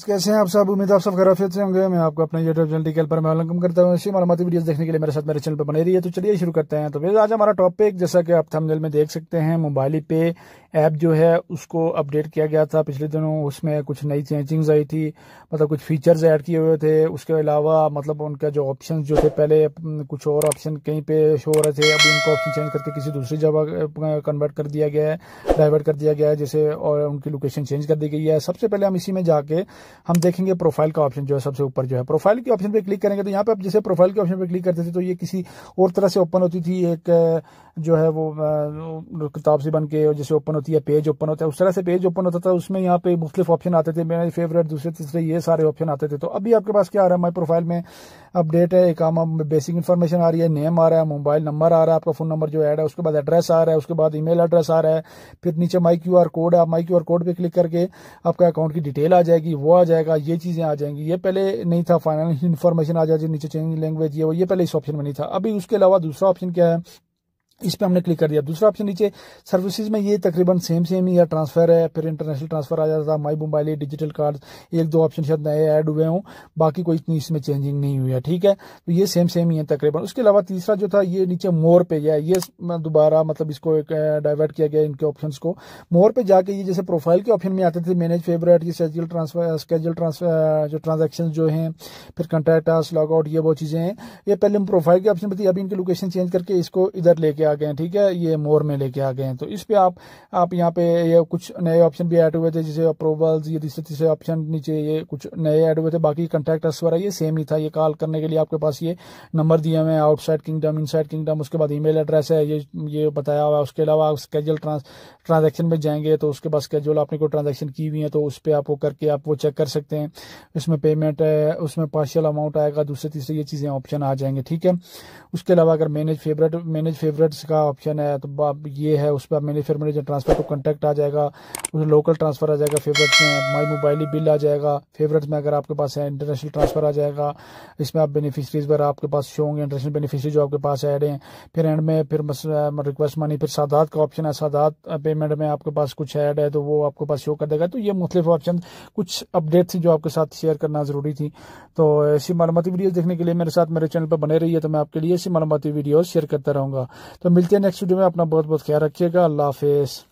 तो कैसे हैं आप सब उम्मीद आप सब फिर से होंगे मैं आपको अपने यूट्यूब चैनल टीकेल पर मैं वेलकम करता हूँ ऐसी मालूमती वीडियोस देखने के लिए मेरे साथ मेरे चैनल पर बने रही है तो चलिए शुरू करते हैं तो भैया आज हमारा टॉपिक जैसा कि आप थंबनेल में देख सकते हैं मोबाइल पे ऐप जो है उसको अपडेट किया गया था पिछले दिनों उसमें कुछ नई चेंजिंग्स आई थी मतलब कुछ फीचर्स ऐड किए हुए थे उसके अलावा मतलब उनका जो ऑप्शन जो थे पहले कुछ और ऑप्शन कहीं पे शो हो रहे थे अभी उनको ऑप्शन चेंज करके किसी दूसरी जगह कन्वर्ट कर दिया गया है डाइवर्ट कर दिया गया है जैसे और उनकी लोकेशन चेंज कर दी गई है सबसे पहले हम इसी में जाके हम देखेंगे प्रोफाइल का ऑप्शन जो है सबसे ऊपर जो है प्रोफाइल के ऑप्शन पर क्लिक करेंगे तो यहाँ पे आप जैसे प्रोफाइल के ऑप्शन पर क्लिक करते थे तो ये किसी और तरह से ओपन होती थी एक जो है वो किताब से बन के जैसे ओपन होती है पेज ओपन होता है उस तरह से पेज ओपन होता था उसमें यहाँ पे मुख्तलिफ ऑप्शन आते थे मेरे फेवरेट दूसरे तीसरे ये सारे ऑप्शन आते थे तो अभी आपके पास क्या आ रहा है माई प्रोफाइल में अपडेट है एक आम बेसिक इन्फॉर्मेशन आ रही है नेम आ रहा है मोबाइल नंबर आ रहा है आपका फोन नंबर जो ऐड है उसके बाद एड्रेस आ रहा है उसके बाद ई एड्रेस आ रहा है फिर नीचे माई क्यू कोड है आप माई क्यू कोड पर क्लिक करके आपका अकाउंट की डिटेल आ जाएगी वो आ जाएगा ये चीज़ें आ जाएंगी ये पहले नहीं था फाइनेंशियल इन्फॉर्मेशन आ जाती नीचे चेंज लैंग्वेज ये वो ये पहले इस ऑप्शन में नहीं था अभी उसके अलावा दूसरा ऑप्शन क्या है इस पे हमने क्लिक कर दिया दूसरा ऑप्शन नीचे सर्विसेज में ये तकरीबन सेम सेम ही ट्रांसफर है फिर इंटरनेशनल ट्रांसफर आ जाता था माई मोबाइल डिजिटल कार्ड एक दो ऑप्शन शायद नए ऐड हुए हों बाकी कोई इतनी इसमें चेंजिंग नहीं हुई है ठीक है तो ये सेम सेम ही है तकरीबन उसके अलावा तीसरा जो था ये नीचे मोर पे है ये दोबारा मतलब इसको एक डाइवर्ट किया गया इनके ऑप्शन को मोर पे जाके ये जैसे प्रोफाइल के ऑप्शन में आते थे मैनेज फेवरेट ये स्केजल ट्रांसफर स्केजल ट्रांसफर जो ट्रांजेक्शन जो है फिर कंटेक्ट आउट ये वो चीज़ें हैं ये पहले प्रोफाइल के ऑप्शन पर थी अभी इनकी लोकेशन चेंज करके इसको इधर लेके आ गए हैं ठीक है ये मोर में लेके आ गए हैं तो इस पे आप आप यहाँ पे ये कुछ नए ऑप्शन भी ऐड हुए थे जैसे अप्रूवल्स ये तीसरे तीसरे ऑप्शन नीचे ये कुछ नए ऐड हुए थे बाकी कंटेक्ट अस वगैरह ये सेम ही था ये कॉल करने के लिए आपके पास ये नंबर दिए हुए हैं आउटसाइड किंगडम इनसाइड किंगडम उसके बाद ई एड्रेस है ये ये बताया हुआ है उसके अलावा आप स्केजल ट्रांजेक्शन में जाएंगे तो उसके बाद स्केजल आपने कोई ट्रांजेक्शन की हुई है तो उस पर आप वो करके आप वो चेक कर सकते हैं उसमें पेमेंट है उसमें पार्शियल अमाउंट आएगा दूसरे तीसरे ये चीज़ें ऑप्शन आ जाएंगे ठीक है उसके अलावा अगर manage favourite manage favourite banks का ऑप्शन है तो आप ये है उस पर मैंने फिर मैनेजर ट्रांसफर टू कॉन्टेक्ट आ जाएगा उसमें लोकल ट्रांसफर आ जाएगा फेवरेट्स में माई मोबाइली बिल आ जाएगा फेवरेट्स में अगर आपके पास है इंटरनेशनल ट्रांसफर आ जाएगा इसमें आप बेनिफिशरीज वगैरह आपके पास शो होंगे इंटरनेशनल बेनिफिशरी जो आपके पास एड हैं फिर एंड में फिर रिक्वेस्ट मनी फिर सादात का ऑप्शन है सादात पेमेंट में आपके पास कुछ ऐड है तो वो आपके पास शो कर देगा तो ये मुख्तलिफ ऑप्शन कुछ अपडेट थी जो आपके साथ शेयर करना ज़रूरी थी तो ऐसी मालूमती वीडियो देखने के लिए मेरे साथ मेरे चैनल पर बने रही है तो मैं आपके लिए ऐसी मालूमती वीडियो शेयर करता रहूँगा तो तो मिलते हैं नेक्स्ट वीडियो में अपना बहुत बहुत ख्याल रखिएगा अल्लाह हाफिज़